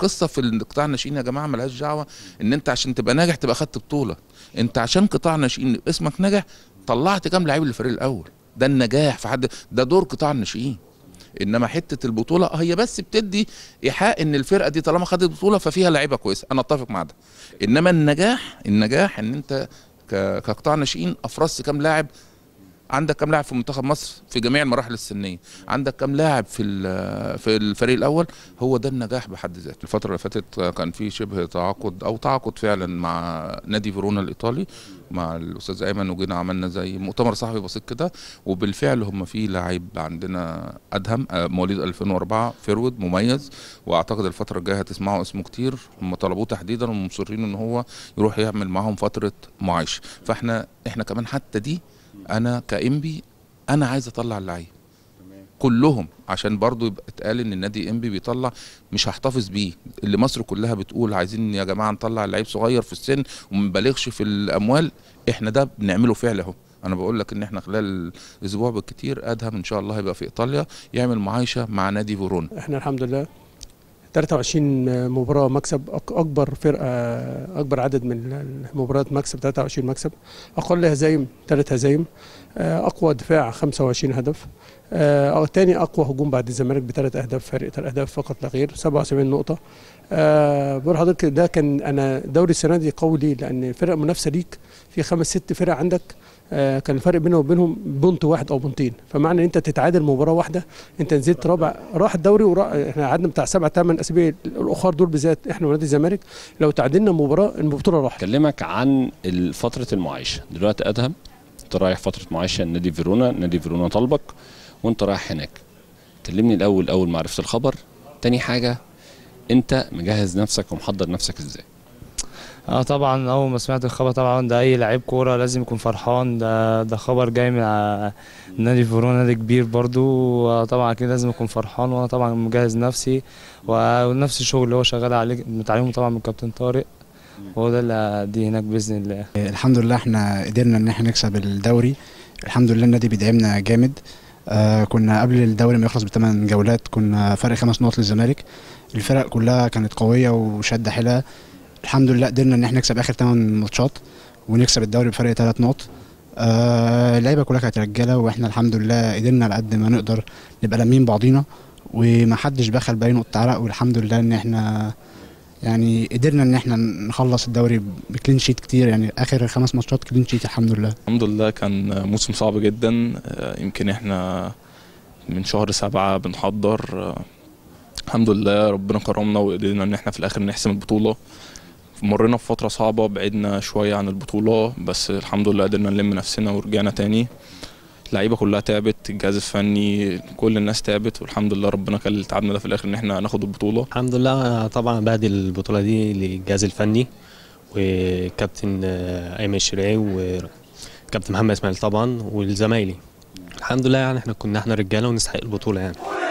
القصه في القطاع الناشئين يا جماعه ملهاش دعوه ان انت عشان تبقى ناجح تبقى خدت بطوله انت عشان قطاع ناشئين اسمك ناجح طلعت كام لعيب للفريق الاول ده النجاح في حد ده دور قطاع الناشئين انما حته البطوله هي بس بتدي ايحاء ان الفرقه دي طالما خدت بطوله ففيها لعيبه كويسه انا اتفق مع ده انما النجاح النجاح ان انت كقطاع ناشئين افرزت كام لاعب عندك كام لاعب في منتخب مصر في جميع المراحل السنيه عندك كام لاعب في في الفريق الاول هو ده النجاح بحد ذاته الفتره اللي فاتت كان في شبه تعاقد او تعاقد فعلا مع نادي فيرونا الايطالي مع الاستاذ ايمن وجينا عملنا زي مؤتمر صحفي بسيط كده وبالفعل هم في لعيب عندنا ادهم آه، مواليد 2004 فيرود مميز واعتقد الفتره الجايه هتسمعوا اسمه كتير هم طلبوه تحديدا ومصرين ان هو يروح يعمل معاهم فتره معايشه فاحنا احنا كمان حتى دي انا كانبي انا عايز اطلع اللعيب كلهم عشان برضو يبقى اتقال ان النادي انبي بيطلع مش هحتفظ بيه اللي مصر كلها بتقول عايزين يا جماعه نطلع لعيب صغير في السن وما نبالغش في الاموال احنا ده بنعمله فعل اهو انا بقول لك ان احنا خلال اسبوع بالكتير ادهم ان شاء الله هيبقى في ايطاليا يعمل معايشه مع نادي فيرونا احنا الحمد لله 23 مباراه مكسب اكبر فرقه اكبر عدد من المباريات مكسب 23 مكسب اقل هزايم ثلاث هزايم آه، اقوى دفاع 25 هدف أه تاني اقوى هجوم بعد الزمالك بثلاث اهداف فرقه الاهداف فقط لا غير 77 نقطه آه، بقول لحضرتك ده كان انا دوري السنه دي قوي ليه؟ لان فرق منافسه ليك في خمس ست فرق عندك آه، كان الفرق بينه وبينهم بونت واحد او بونتين فمعنى ان انت تتعادل مباراه واحده انت نزلت رابع راح الدوري ورا... احنا قعدنا بتاع سبع ثمان اسابيع الاخر دول بالذات احنا ونادي الزمالك لو تعادلنا مباراه البطوله راحت كلمك عن فتره المعايشه دلوقتي ادهم انت رايح فتره معايشه نادي فيرونا نادي فيرونا طلبك وانت رايح هناك كلمني الاول اول ما عرفت الخبر تاني حاجه انت مجهز نفسك ومحضر نفسك ازاي اه طبعا اول ما سمعت الخبر طبعا ده اي لعيب كوره لازم يكون فرحان ده ده خبر جاي من نادي فيرونا نادي كبير برضو آه، طبعا اكيد لازم اكون فرحان وانا طبعا مجهز نفسي ونفس الشغل اللي هو شغال عليه متعلمه طبعا من كابتن طارق هو ده اللي دي هناك باذن الله آه، الحمد لله احنا قدرنا ان احنا نكسب الدوري الحمد لله النادي بيدعمنا جامد آه كنا قبل الدوري ما يخلص بثمان جولات كنا فرق خمس نقط للزمالك الفرق كلها كانت قويه وشاده حيلها الحمد لله قدرنا ان احنا نكسب اخر 8 ماتشات ونكسب الدوري بفرق 3 نقط آه، اللعيبه كلها كانت رجاله واحنا الحمد لله قدرنا على قد ما نقدر نبقى لامين بعضينا ومحدش بخل باي نقطه عرق والحمد لله ان احنا يعني قدرنا ان احنا نخلص الدوري بكلين شيت كتير يعني اخر خمس ماتشات كلين شيت الحمد لله الحمد لله كان موسم صعب جدا آه، يمكن احنا من شهر سبعة بنحضر آه، الحمد لله ربنا كرمنا وقدرنا ان احنا في الاخر نحسم البطوله مرينا في فتره صعبه بعدنا شويه عن البطوله بس الحمد لله قدرنا نلم نفسنا ورجعنا تاني اللعيبه كلها تعبت الجهاز الفني كل الناس تعبت والحمد لله ربنا كان اللي تعبنا ده في الاخر ان احنا ناخد البطوله الحمد لله طبعا بعد البطوله دي للجهاز الفني وكابتن ايمن الشرعي وكابتن محمد اسماعيل طبعا والزمايلي الحمد لله يعني احنا كنا احنا رجاله ونستحق البطوله يعني